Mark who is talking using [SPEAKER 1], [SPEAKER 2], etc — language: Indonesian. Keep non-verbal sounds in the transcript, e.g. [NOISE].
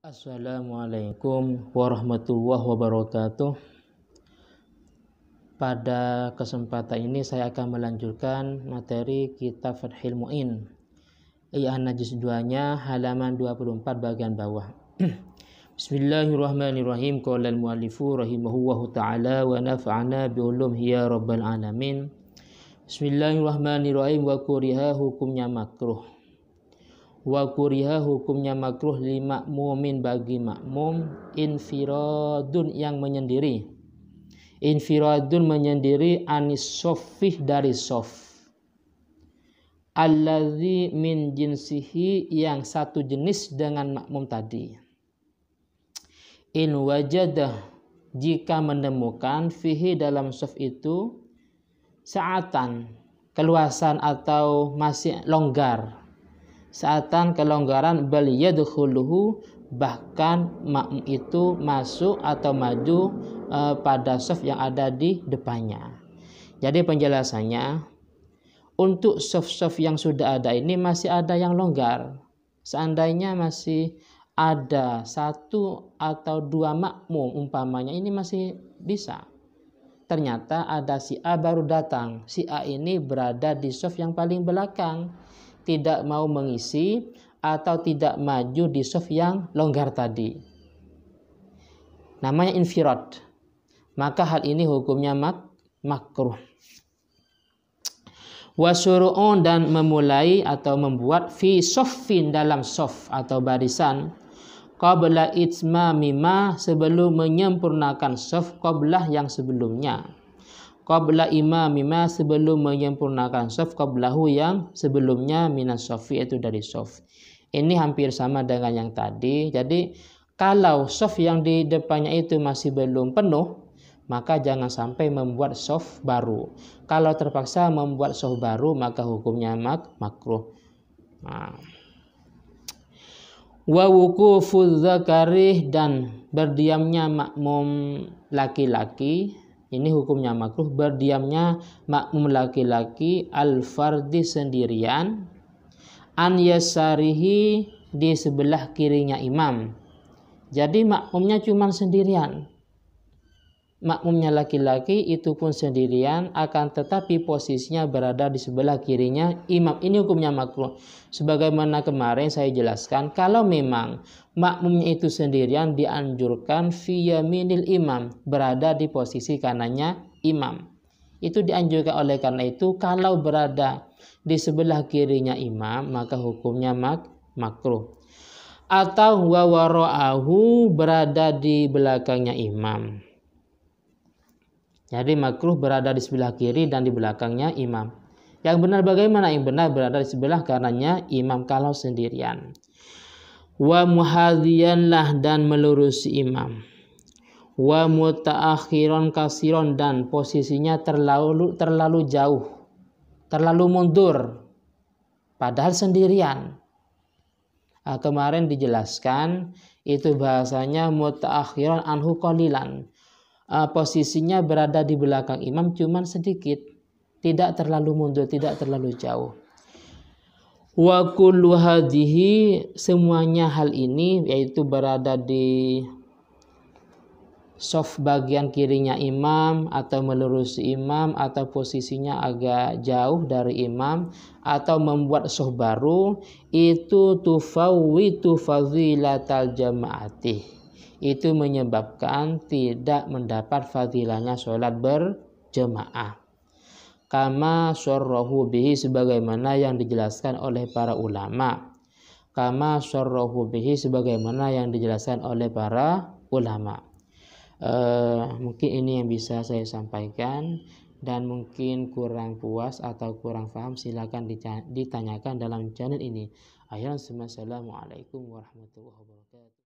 [SPEAKER 1] Assalamualaikum warahmatullahi wabarakatuh. Pada kesempatan ini saya akan melanjutkan materi kitab Fathil Mu'in. najis duanya halaman 24 bagian bawah. [CLEARS THROAT] Bismillahirrahmanirrahim. Qala al-muallifu rahimahullahu taala wa nafa'ana bi ulumihi ya rabbal alamin. Bismillahirrahmanirrahim wa kuriha hukumnya makruh wa kuriha hukumnya makruh li makmumin bagi makmum infiradun yang menyendiri infiradun menyendiri anis sofih dari sof alladzi min jinsihi yang satu jenis dengan makmum tadi in wajadah jika menemukan fihi dalam sof itu saatan keluasan atau masih longgar saatan kelonggaran beliyadukhuluhu bahkan makmum itu masuk atau maju e, pada soft yang ada di depannya. Jadi penjelasannya untuk soft-soft yang sudah ada ini masih ada yang longgar. Seandainya masih ada satu atau dua makmum umpamanya ini masih bisa. Ternyata ada si A baru datang. Si A ini berada di soft yang paling belakang tidak mau mengisi atau tidak maju di soft yang longgar tadi. Namanya infirat. Maka hal ini hukumnya mak makruh. Wasuru'un dan memulai atau membuat fi soffin dalam sof atau barisan qabla itzma mima sebelum menyempurnakan sof qablah yang sebelumnya qabla imami ma sebelum menyempurnakan sof qablahu yang sebelumnya minas sofi itu dari sof ini hampir sama dengan yang tadi jadi kalau sof yang di depannya itu masih belum penuh maka jangan sampai membuat sof baru kalau terpaksa membuat sof baru maka hukumnya mak makruh nah. wa wukufu dan berdiamnya makmum laki-laki ini hukumnya makruh berdiamnya makmum laki-laki al fardi sendirian an yasarihi di sebelah kirinya imam jadi makmumnya cuma sendirian makmumnya laki-laki itu pun sendirian akan tetapi posisinya berada di sebelah kirinya imam ini hukumnya makruh sebagaimana kemarin saya jelaskan kalau memang makmumnya itu sendirian dianjurkan via minil imam berada di posisi kanannya imam itu dianjurkan oleh karena itu kalau berada di sebelah kirinya imam maka hukumnya mak makruh atau wawaro'ahu berada di belakangnya imam jadi makruh berada di sebelah kiri dan di belakangnya imam. Yang benar bagaimana? Yang benar berada di sebelah kanannya imam kalau sendirian. Wa muhadiyanlah dan melurusi imam. Wa mutaakhiron kasiron dan posisinya terlalu terlalu jauh, terlalu mundur. Padahal sendirian. Ah, kemarin dijelaskan itu bahasanya mutaakhiron anhu kolilan uh, posisinya berada di belakang imam cuman sedikit, tidak terlalu mundur, tidak terlalu jauh. Wa kullu hadhihi semuanya hal ini yaitu berada di soft bagian kirinya imam atau melurus imam atau posisinya agak jauh dari imam atau membuat soft baru itu tufawwitu fadhilatal jama'atih itu menyebabkan tidak mendapat fadilahnya sholat berjamaah. Kama sorrohu bihi sebagaimana yang dijelaskan oleh para ulama. Kama sorrohu bihi sebagaimana yang dijelaskan oleh para ulama. Uh, mungkin ini yang bisa saya sampaikan dan mungkin kurang puas atau kurang paham silakan ditanyakan dalam channel ini. Akhirnya, Assalamualaikum warahmatullahi wabarakatuh.